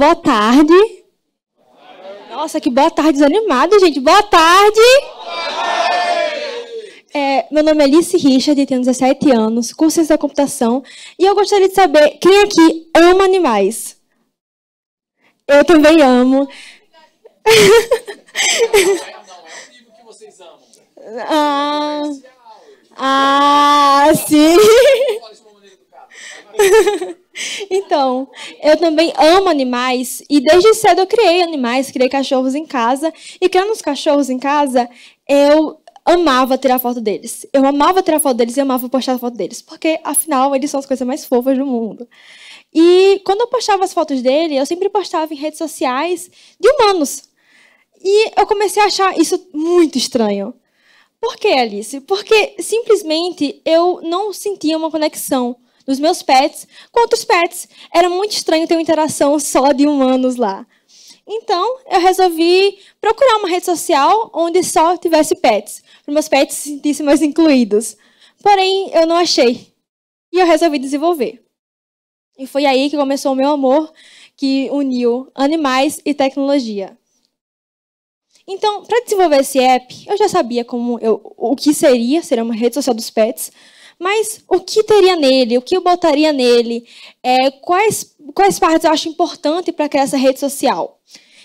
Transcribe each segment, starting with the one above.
boa tarde. Nossa, que boa tarde desanimada, gente. Boa tarde. É, meu nome é Alice Richard, tenho 17 anos, curso ciência da computação, e eu gostaria de saber quem aqui ama animais? Eu também amo. ah, ah, sim. então, eu também amo animais e desde cedo eu criei animais, criei cachorros em casa e criando os cachorros em casa, eu amava tirar foto deles. Eu amava tirar foto deles e amava postar foto deles, porque afinal eles são as coisas mais fofas do mundo. E quando eu postava as fotos dele, eu sempre postava em redes sociais de humanos. E eu comecei a achar isso muito estranho. Por que, Alice? Porque simplesmente eu não sentia uma conexão dos meus pets com outros pets. Era muito estranho ter uma interação só de humanos lá. Então, eu resolvi procurar uma rede social onde só tivesse pets, para meus pets se sentissem mais incluídos. Porém, eu não achei. E eu resolvi desenvolver. E foi aí que começou o meu amor, que uniu animais e tecnologia. Então, para desenvolver esse app, eu já sabia como eu, o que seria seria uma rede social dos pets, mas o que teria nele? O que eu botaria nele? É, quais, quais partes eu acho importante para criar essa rede social?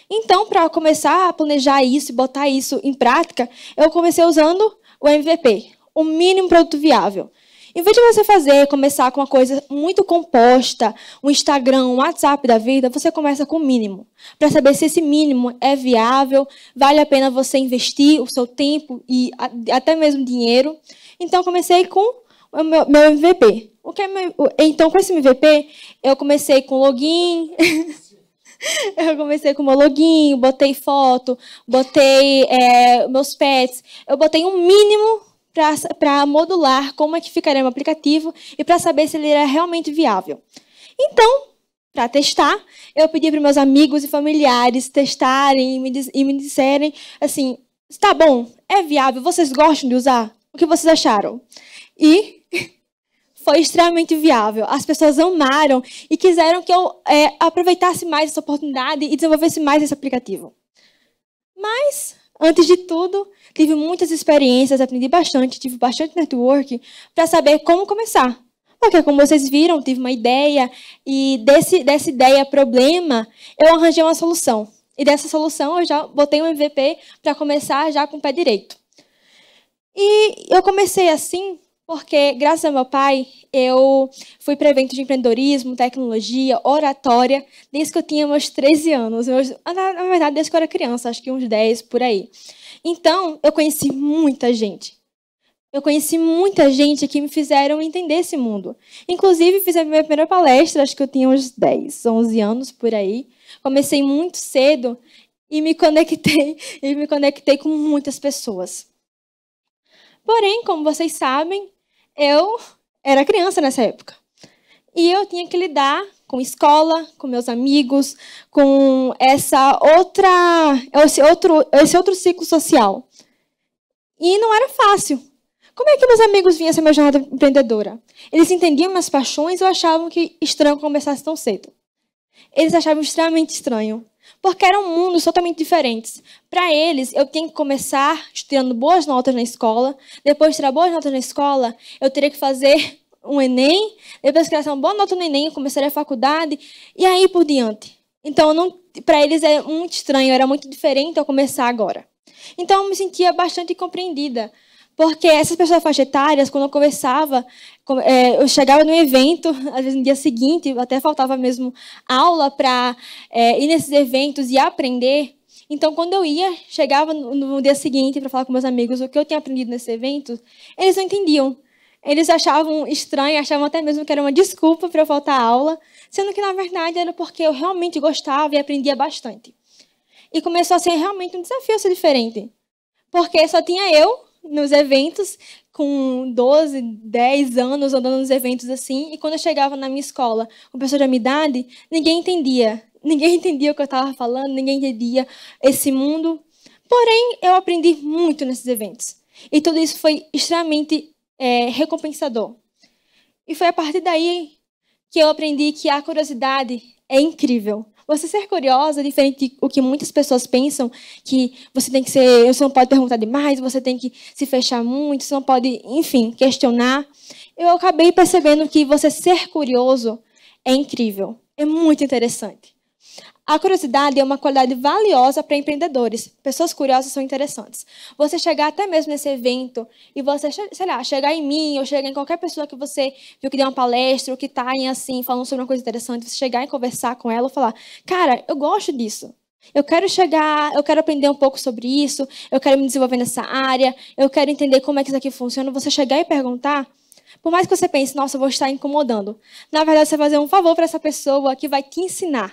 Então, para começar a planejar isso e botar isso em prática, eu comecei usando o MVP, o mínimo produto viável. Em vez de você fazer, começar com uma coisa muito composta, um Instagram, um WhatsApp da vida, você começa com o mínimo, para saber se esse mínimo é viável, vale a pena você investir o seu tempo e até mesmo dinheiro. Então, comecei com o meu, MVP. O que é meu, então, com esse MVP, eu comecei com login. eu comecei com meu login, botei foto, botei é, meus pets. Eu botei um mínimo para modular como é que ficaria meu aplicativo e para saber se ele era realmente viável. Então, para testar, eu pedi para meus amigos e familiares testarem e me, e me disserem assim, está bom, é viável, vocês gostam de usar? O que vocês acharam? E foi extremamente viável. As pessoas amaram e quiseram que eu é, aproveitasse mais essa oportunidade e desenvolvesse mais esse aplicativo. Mas, antes de tudo, tive muitas experiências, aprendi bastante, tive bastante network para saber como começar. Porque, como vocês viram, tive uma ideia e desse, dessa ideia, problema, eu arranjei uma solução. E dessa solução eu já botei um MVP para começar já com o pé direito. E eu comecei assim porque, graças ao meu pai, eu fui para evento de empreendedorismo, tecnologia, oratória, desde que eu tinha meus 13 anos. Meus, na, na verdade, desde que eu era criança, acho que uns 10 por aí. Então, eu conheci muita gente. Eu conheci muita gente que me fizeram entender esse mundo. Inclusive, fiz a minha primeira palestra, acho que eu tinha uns 10, 11 anos por aí. Comecei muito cedo e me conectei e me conectei com muitas pessoas. Porém, como vocês sabem, eu era criança nessa época. E eu tinha que lidar com escola, com meus amigos, com essa outra, esse outro, esse outro ciclo social. E não era fácil. Como é que meus amigos vinham ser minha jornada empreendedora? Eles entendiam minhas paixões ou achavam que estranho começasse tão cedo? Eles achavam extremamente estranho, porque eram mundos totalmente diferentes. Para eles, eu tinha que começar tirando boas notas na escola, depois de tirar boas notas na escola, eu teria que fazer um Enem, depois de tirar uma boa nota no Enem, eu começaria a faculdade, e aí por diante. Então, para eles é muito estranho, era muito diferente eu começar agora. Então, eu me sentia bastante compreendida, porque essas pessoas faixa etárias, quando eu conversava, é, eu chegava no evento, às vezes no dia seguinte, até faltava mesmo aula para é, ir nesses eventos e aprender. Então, quando eu ia, chegava no dia seguinte para falar com meus amigos o que eu tinha aprendido nesse evento, eles não entendiam. Eles achavam estranho, achavam até mesmo que era uma desculpa para eu faltar à aula, sendo que, na verdade, era porque eu realmente gostava e aprendia bastante. E começou a ser realmente um desafio ser diferente. Porque só tinha eu nos eventos, com 12, 10 anos andando nos eventos assim, e quando eu chegava na minha escola, o pessoal da minha idade, ninguém entendia. Ninguém entendia o que eu estava falando, ninguém entendia esse mundo. Porém, eu aprendi muito nesses eventos. E tudo isso foi extremamente é, recompensador. E foi a partir daí que eu aprendi que a curiosidade é incrível. Você ser curiosa, é diferente do que muitas pessoas pensam, que você tem que ser, você não pode perguntar demais, você tem que se fechar muito, você não pode, enfim, questionar. Eu acabei percebendo que você ser curioso é incrível, é muito interessante. A curiosidade é uma qualidade valiosa para empreendedores. Pessoas curiosas são interessantes. Você chegar até mesmo nesse evento e você, sei lá, chegar em mim ou chegar em qualquer pessoa que você viu que deu uma palestra ou que está em assim, falando sobre uma coisa interessante, você chegar e conversar com ela e falar: Cara, eu gosto disso. Eu quero chegar, eu quero aprender um pouco sobre isso, eu quero me desenvolver nessa área, eu quero entender como é que isso aqui funciona. Você chegar e perguntar, por mais que você pense, nossa, eu vou estar incomodando. Na verdade, você vai fazer um favor para essa pessoa que vai te ensinar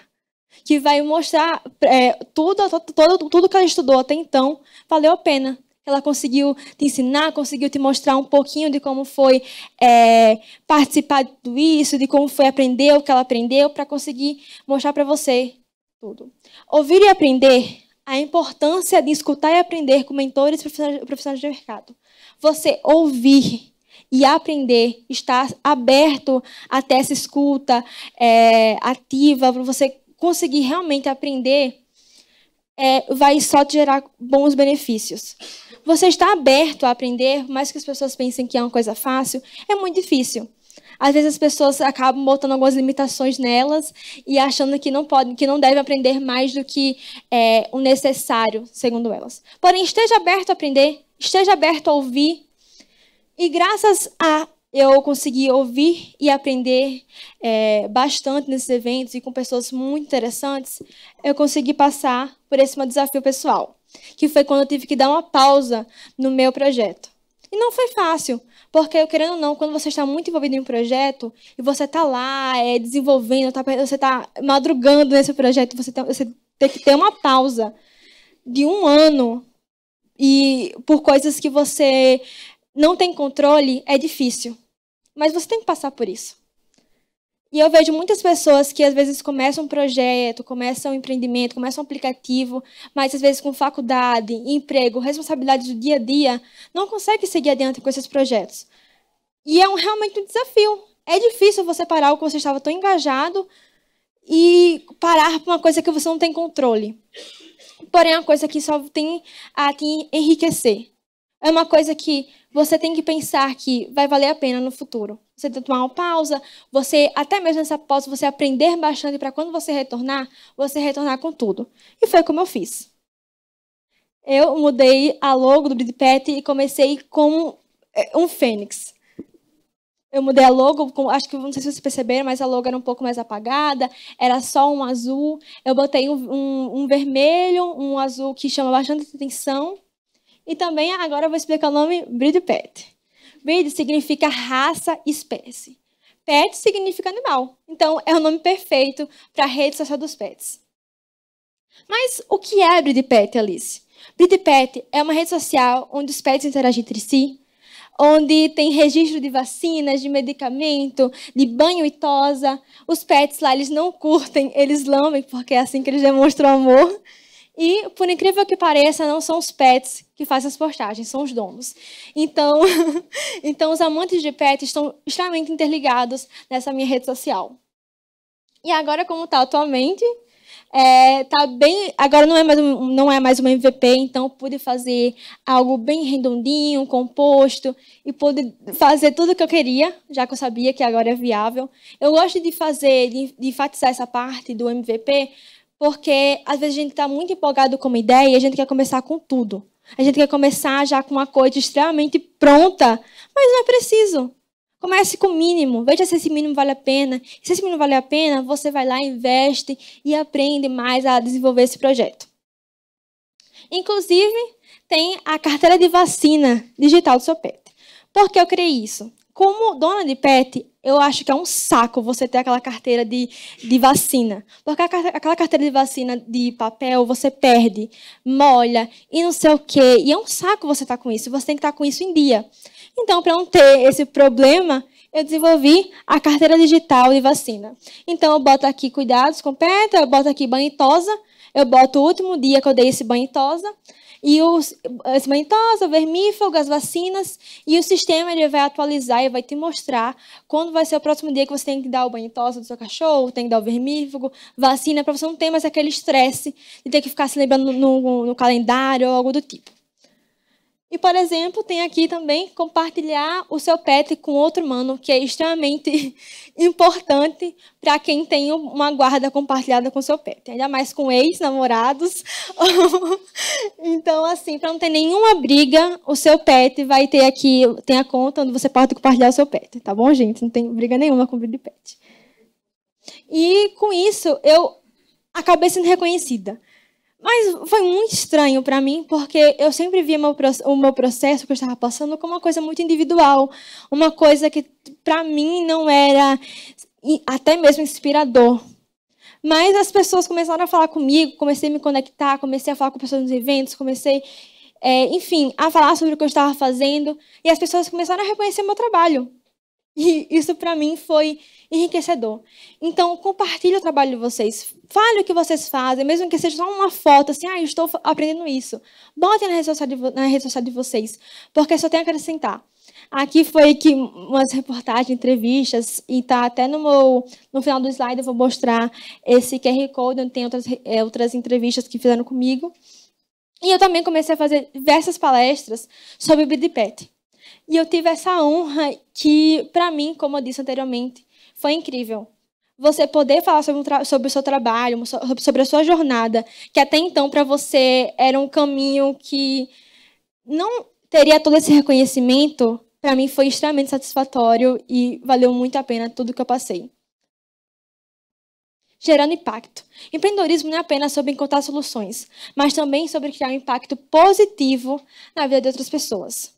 que vai mostrar é, tudo, tudo, tudo que ela estudou até então valeu a pena. Ela conseguiu te ensinar, conseguiu te mostrar um pouquinho de como foi é, participar de tudo isso, de como foi aprender o que ela aprendeu, para conseguir mostrar para você tudo. Ouvir e aprender, a importância de escutar e aprender com mentores e profissionais de mercado. Você ouvir e aprender, estar aberto até essa escuta é, ativa, para você conseguir realmente aprender, é, vai só te gerar bons benefícios. Você está aberto a aprender, mais que as pessoas pensem que é uma coisa fácil, é muito difícil. Às vezes as pessoas acabam botando algumas limitações nelas e achando que não podem, que não devem aprender mais do que é, o necessário, segundo elas. Porém, esteja aberto a aprender, esteja aberto a ouvir. E graças a eu consegui ouvir e aprender é, bastante nesses eventos e com pessoas muito interessantes, eu consegui passar por esse meu desafio pessoal, que foi quando eu tive que dar uma pausa no meu projeto. E não foi fácil, porque, querendo ou não, quando você está muito envolvido em um projeto e você está lá é, desenvolvendo, tá, você está madrugando nesse projeto, você tem, você tem que ter uma pausa de um ano e por coisas que você não tem controle, é difícil. Mas você tem que passar por isso. E eu vejo muitas pessoas que às vezes começam um projeto, começam um empreendimento, começam um aplicativo, mas às vezes com faculdade, emprego, responsabilidades do dia a dia, não conseguem seguir adiante com esses projetos. E é um, realmente um desafio. É difícil você parar o que você estava tão engajado e parar para uma coisa que você não tem controle. Porém, é uma coisa que só tem a te enriquecer é uma coisa que você tem que pensar que vai valer a pena no futuro. Você tem que tomar uma pausa, você até mesmo nessa pausa você aprender bastante para quando você retornar, você retornar com tudo. E foi como eu fiz. Eu mudei a logo do Bridpet e comecei como é, um fênix. Eu mudei a logo, acho que não sei se vocês perceberam, mas a logo era um pouco mais apagada, era só um azul. Eu botei um, um, um vermelho, um azul que chama bastante atenção. E também agora eu vou explicar o nome breed pet. Breed significa raça, espécie. Pet significa animal. Então é o nome perfeito para a rede social dos pets. Mas o que é breed pet, Alice? Breed pet é uma rede social onde os pets interagem entre si, onde tem registro de vacinas, de medicamento, de banho e tosa. Os pets lá, eles não curtem, eles lambem, porque é assim que eles demonstram amor. E, por incrível que pareça, não são os pets que fazem as postagens, são os donos. Então, então os amantes de pets estão extremamente interligados nessa minha rede social. E agora, como está atualmente, é, tá bem. Agora não é, mais um, não é mais um MVP, então pude fazer algo bem redondinho, composto, e pude fazer tudo o que eu queria, já que eu sabia que agora é viável. Eu gosto de fazer, de, de enfatizar essa parte do MVP, porque às vezes a gente está muito empolgado com uma ideia e a gente quer começar com tudo. A gente quer começar já com uma coisa extremamente pronta, mas não é preciso. Comece com o mínimo, veja se esse mínimo vale a pena. Se esse mínimo vale a pena, você vai lá, investe e aprende mais a desenvolver esse projeto. Inclusive, tem a carteira de vacina digital do seu pet. Por que eu criei isso? como dona de pet, eu acho que é um saco você ter aquela carteira de, de vacina. Porque aquela carteira de vacina de papel você perde, molha e não sei o quê. E é um saco você estar tá com isso. Você tem que estar tá com isso em dia. Então, para não ter esse problema, eu desenvolvi a carteira digital de vacina. Então, eu boto aqui cuidados com pet, eu boto aqui banho e tosa, eu boto o último dia que eu dei esse banho e tosa, e os, as eh, manitosa, vermífugo, as vacinas, e o sistema ele vai atualizar e vai te mostrar quando vai ser o próximo dia que você tem que dar o manitosa do seu cachorro, tem que dar o vermífugo, vacina, para você não ter mais aquele estresse de ter que ficar se lembrando no, no, no calendário ou algo do tipo. E, por exemplo, tem aqui também compartilhar o seu pet com outro humano, que é extremamente importante para quem tem uma guarda compartilhada com seu pet, ainda mais com ex-namorados. então, assim, para não ter nenhuma briga, o seu pet vai ter aqui, tem a conta onde você pode compartilhar o seu pet, tá bom, gente? Não tem briga nenhuma com o de pet. E com isso, eu acabei sendo reconhecida. Mas foi muito estranho para mim, porque eu sempre via meu, o meu processo que eu estava passando como uma coisa muito individual, uma coisa que para mim não era até mesmo inspirador. Mas as pessoas começaram a falar comigo, comecei a me conectar, comecei a falar com pessoas nos eventos, comecei, é, enfim, a falar sobre o que eu estava fazendo, e as pessoas começaram a reconhecer meu trabalho. E isso para mim foi enriquecedor. Então, compartilhe o trabalho de vocês. Fale o que vocês fazem, mesmo que seja só uma foto, assim, ah, estou aprendendo isso. Botem na rede social de, na rede social de vocês, porque só tem a acrescentar. Aqui foi que umas reportagens, entrevistas, e está até no meu, no final do slide eu vou mostrar esse QR Code, onde tem outras, é, outras entrevistas que fizeram comigo. E eu também comecei a fazer diversas palestras sobre o Bidipet. E eu tive essa honra que, para mim, como eu disse anteriormente, foi incrível. Você poder falar sobre, sobre o seu trabalho, sobre a sua jornada, que até então para você era um caminho que não teria todo esse reconhecimento, para mim foi extremamente satisfatório e valeu muito a pena tudo que eu passei. Gerando impacto. Empreendedorismo não é apenas sobre encontrar soluções, mas também sobre criar um impacto positivo na vida de outras pessoas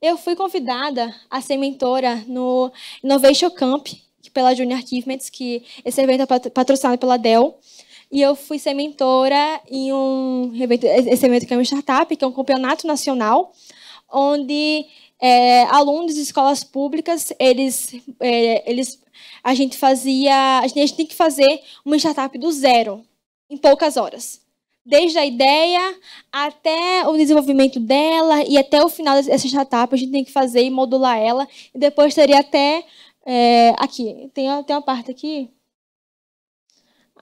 eu fui convidada a ser mentora no Innovation Camp, pela Junior Achievements, que esse evento é patrocinado pela Dell. E eu fui ser mentora em um evento, esse evento que é uma startup, que é um campeonato nacional, onde é, alunos de escolas públicas, eles, é, eles, a gente fazia, a gente, a gente tem que fazer uma startup do zero, em poucas horas desde a ideia até o desenvolvimento dela e até o final dessa etapa, a gente tem que fazer e modular ela. E depois teria até. É, aqui, tem, tem uma parte aqui.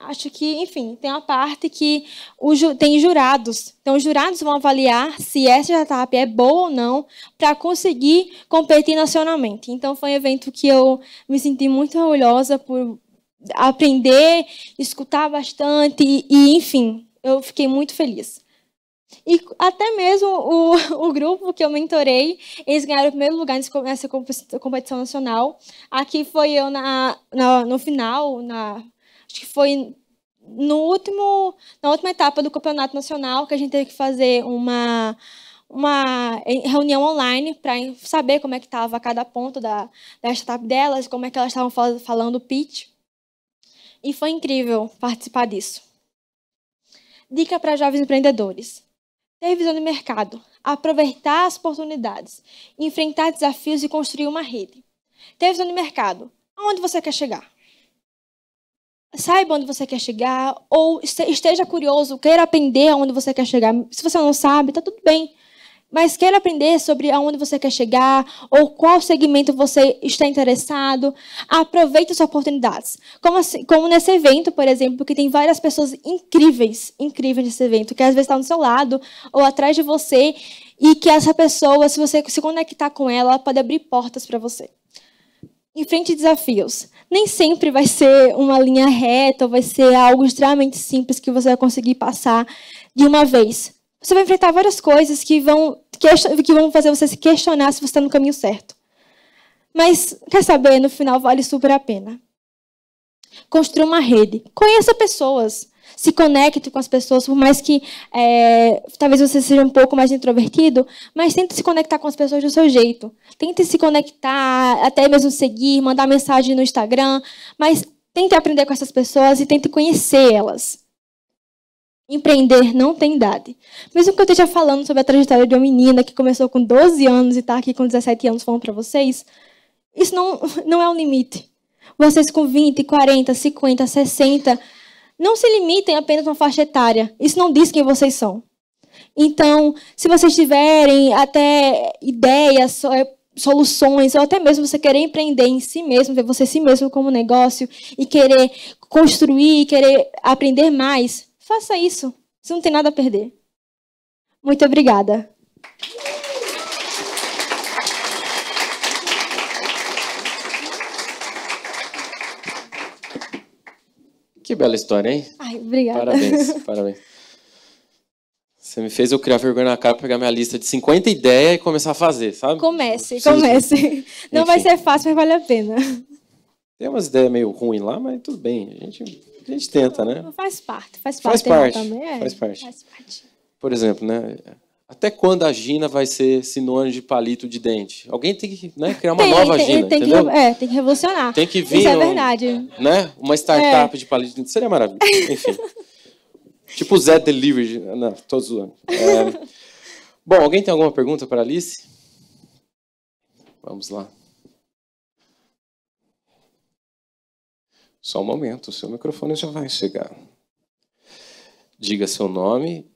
Acho que, enfim, tem uma parte que o, tem jurados. Então, os jurados vão avaliar se essa etapa é boa ou não para conseguir competir nacionalmente. Então, foi um evento que eu me senti muito orgulhosa por aprender, escutar bastante e, e enfim, eu fiquei muito feliz. E até mesmo o, o grupo que eu mentorei, eles ganharam o primeiro lugar nessa competição nacional. Aqui foi eu na, na no final, na, acho que foi no último, na última etapa do campeonato nacional, que a gente teve que fazer uma, uma é, reunião online para saber como é que estava cada ponto da, da startup delas, como é que elas estavam falando o pitch. E foi incrível participar disso. Dica para jovens empreendedores. Ter visão de mercado, aproveitar as oportunidades, enfrentar desafios e construir uma rede. Ter visão de mercado. Aonde você quer chegar? Saiba onde você quer chegar ou esteja curioso, queira aprender aonde você quer chegar. Se você não sabe, está tudo bem mas quer aprender sobre aonde você quer chegar ou qual segmento você está interessado, aproveite as oportunidades. Como, assim, como nesse evento, por exemplo, que tem várias pessoas incríveis, incríveis nesse evento, que às vezes está do seu lado ou atrás de você e que essa pessoa, se você se conectar com ela, ela pode abrir portas para você. Enfrente desafios. Nem sempre vai ser uma linha reta ou vai ser algo extremamente simples que você vai conseguir passar de uma vez. Você vai enfrentar várias coisas que vão que vão fazer você se questionar se você está no caminho certo. Mas, quer saber, no final vale super a pena. Construa uma rede. Conheça pessoas. Se conecte com as pessoas, por mais que é, talvez você seja um pouco mais introvertido, mas tente se conectar com as pessoas do seu jeito. Tente se conectar, até mesmo seguir, mandar mensagem no Instagram, mas tente aprender com essas pessoas e tente conhecer elas. Empreender não tem idade. Mesmo que eu esteja falando sobre a trajetória de uma menina que começou com 12 anos e está aqui com 17 anos falando para vocês, isso não, não é um limite. Vocês com 20, 40, 50, 60, não se limitem apenas a uma faixa etária. Isso não diz quem vocês são. Então, se vocês tiverem até ideias, é, soluções, ou até mesmo você querer empreender em si mesmo, ver você si mesmo como negócio e querer construir, querer aprender mais, Faça isso. Você não tem nada a perder. Muito obrigada. Que bela história, hein? Ai, obrigada. Parabéns, parabéns. Você me fez eu criar vergonha na cara, pegar minha lista de 50 ideias e começar a fazer, sabe? Comece, comece. Não Enfim. vai ser fácil, mas vale a pena. Tem umas ideias meio ruins lá, mas tudo bem. A gente, a gente tenta, né? Faz parte, faz parte. Faz parte, também, é. faz parte. Faz parte. Por exemplo, né? Até quando a Gina vai ser sinônimo de palito de dente? Alguém tem que né, criar uma tem, nova tem, Gina, tem entendeu? Que, é, tem que revolucionar. Tem que vir Isso é verdade. Né, uma startup é. de palito de dente. Seria maravilhoso. Enfim. tipo o Zé Delivery. Não, tô zoando. É... Bom, alguém tem alguma pergunta para Alice? Vamos lá. Só um momento, o seu microfone já vai chegar. Diga seu nome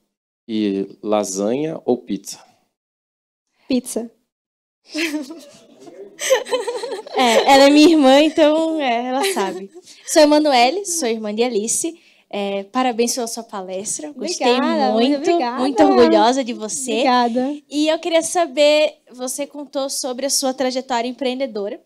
e lasanha ou pizza? Pizza. é, ela é minha irmã, então é, ela sabe. Sou Emanuele, sou irmã de Alice. É, parabéns pela sua palestra. Gostei obrigada, muito. Muito, obrigada. muito orgulhosa de você. Obrigada. E eu queria saber: você contou sobre a sua trajetória empreendedora.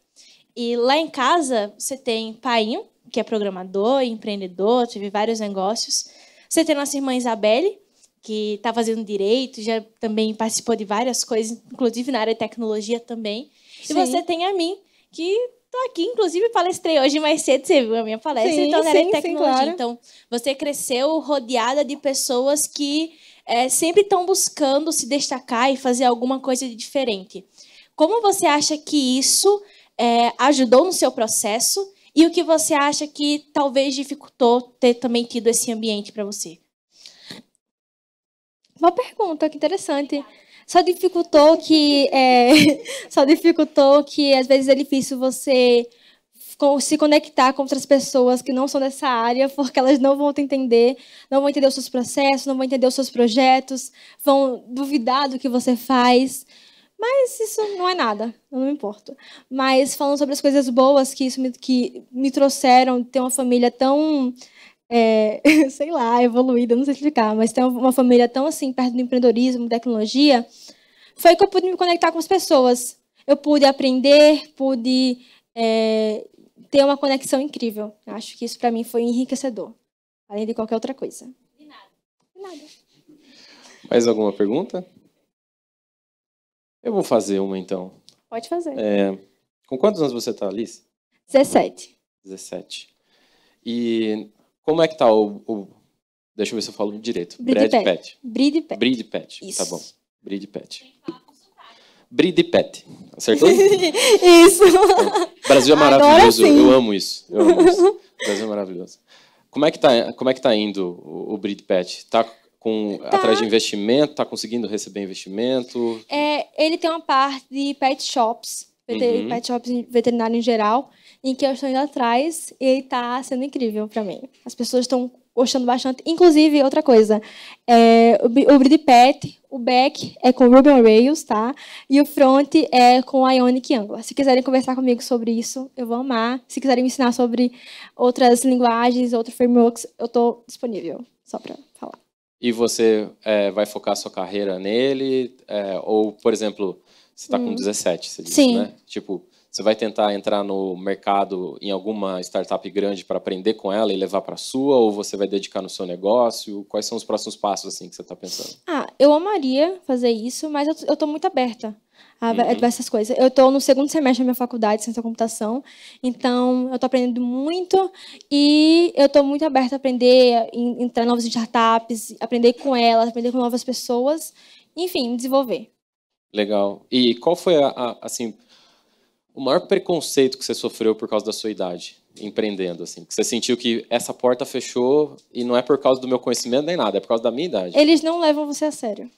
E lá em casa você tem painho, que é programador, empreendedor, tive vários negócios. Você tem nossa irmã Isabelle, que está fazendo direito, já também participou de várias coisas, inclusive na área de tecnologia também. Sim. E você tem a mim, que estou aqui, inclusive palestrei hoje mais cedo, você viu a minha palestra, sim, então na área sim, de tecnologia. Claro. Então, você cresceu rodeada de pessoas que é, sempre estão buscando se destacar e fazer alguma coisa de diferente. Como você acha que isso é, ajudou no seu processo e o que você acha que talvez dificultou ter também tido esse ambiente para você? Uma pergunta, que interessante. Só dificultou que é, só dificultou que às vezes é difícil você se conectar com outras pessoas que não são dessa área, porque elas não vão te entender, não vão entender os seus processos, não vão entender os seus projetos, vão duvidar do que você faz. Mas isso não é nada, eu não me importo. Mas falando sobre as coisas boas que isso me, que me trouxeram, ter uma família tão, é, sei lá, evoluída, não sei explicar, mas ter uma família tão assim, perto do empreendedorismo, tecnologia, foi que eu pude me conectar com as pessoas. Eu pude aprender, pude é, ter uma conexão incrível. Eu acho que isso para mim foi enriquecedor, além de qualquer outra coisa. De nada. De nada. Mais alguma pergunta? Eu vou fazer uma então. Pode fazer. É, com quantos anos você está, Alice? 17. 17. E como é que tá o, o Deixa eu ver se eu falo direito. Bride Brad Pet. Bride Pet. Bride Pet. Tá isso. Tá bom. Bride Pet. Bride Pet. Acertou? isso. Brasil é maravilhoso. Eu amo isso. Eu amo isso. Brasil é maravilhoso. Como é que tá, como é que tá indo o, o Bride Pet? Tá com tá. atrás de investimento, está conseguindo receber investimento? É, ele tem uma parte de pet shops, uhum. pet shops veterinário em geral, em que eu estou indo atrás e está sendo incrível para mim. As pessoas estão gostando bastante. Inclusive, outra coisa, é, o, o Breed Pet, o back é com Ruby on Rails, tá? E o front é com Ionic Angular. Se quiserem conversar comigo sobre isso, eu vou amar. Se quiserem me ensinar sobre outras linguagens, outros frameworks, eu estou disponível, só para falar e você é, vai focar sua carreira nele? É, ou, por exemplo, você está com 17, hum. você disse, Sim. né? Tipo, você vai tentar entrar no mercado em alguma startup grande para aprender com ela e levar para a sua, ou você vai dedicar no seu negócio? Quais são os próximos passos assim que você está pensando? Ah, eu amaria fazer isso, mas eu estou muito aberta a uhum. diversas coisas. Eu estou no segundo semestre da minha faculdade de ciência da computação, então eu estou aprendendo muito e eu estou muito aberta a aprender, entrar em novas startups, aprender com elas, aprender com novas pessoas, enfim, desenvolver. Legal. E qual foi a, a assim? o maior preconceito que você sofreu por causa da sua idade, empreendendo, assim? Que você sentiu que essa porta fechou e não é por causa do meu conhecimento nem nada, é por causa da minha idade. Eles não levam você a sério.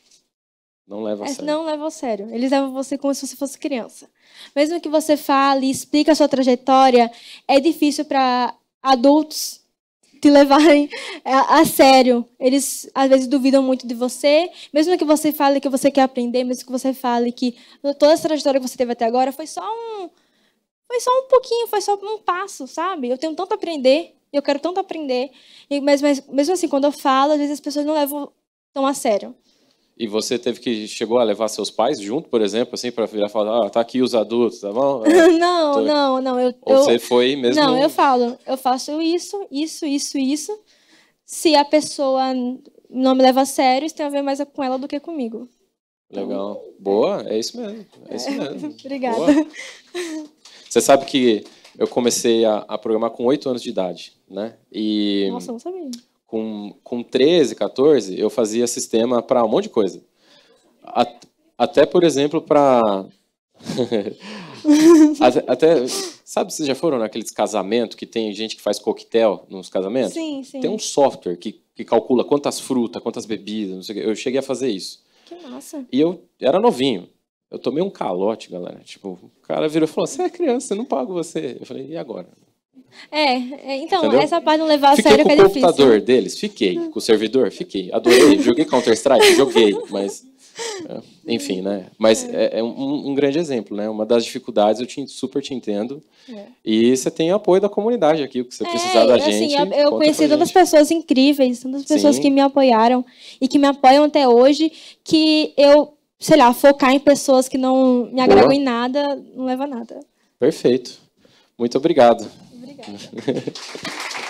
Não levam a sério. Não levam a sério. Eles levam você como se você fosse criança. Mesmo que você fale, explique a sua trajetória, é difícil para adultos te levarem a, a, sério. Eles às vezes duvidam muito de você, mesmo que você fale que você quer aprender, mesmo que você fale que toda essa trajetória que você teve até agora foi só um foi só um pouquinho, foi só um passo, sabe? Eu tenho tanto a aprender, eu quero tanto aprender, e, mas, mas mesmo assim, quando eu falo, às vezes as pessoas não levam tão a sério. E você teve que chegou a levar seus pais junto, por exemplo, assim, para virar falar, ah, tá aqui os adultos, tá bom? não, Tô... não, não. Eu, Ou eu... você foi mesmo? Não, eu falo, eu faço isso, isso, isso, isso. Se a pessoa não me leva a sério, isso tem a ver mais com ela do que comigo. Então, Legal. Boa, é isso mesmo. É isso mesmo. Obrigada. Você sabe que eu comecei a, a programar com oito anos de idade, né? E. Nossa, não sabia com, com 13, 14, eu fazia sistema para um monte de coisa. até, por exemplo, para. até, até, Sabe, vocês já foram naqueles casamentos que tem gente que faz coquetel nos casamentos? Sim, sim. Tem um software que, que calcula quantas frutas, quantas bebidas, não sei o quê. Eu cheguei a fazer isso. Que massa. E eu era novinho. Eu tomei um calote, galera. Tipo, o cara virou e falou: Você é criança, eu não pago você. Eu falei: E agora? É, é, então, Entendeu? essa parte não levar a Fiquei sério que é difícil. Fiquei com o computador né? deles, fiquei. Com o servidor, fiquei. Adorei, joguei Counter-Strike, joguei, mas... É, enfim, né? Mas é, é, é um, um, grande exemplo, né? Uma das dificuldades, eu te, super te entendo. É. E você tem o apoio da comunidade aqui, o que você é, precisar da assim, gente. Eu conheci tantas pessoas incríveis, tantas pessoas Sim. que me apoiaram e que me apoiam até hoje, que eu, sei lá, focar em pessoas que não me agregam Boa. em nada, não leva a nada. Perfeito. Muito obrigado. ハハハハ。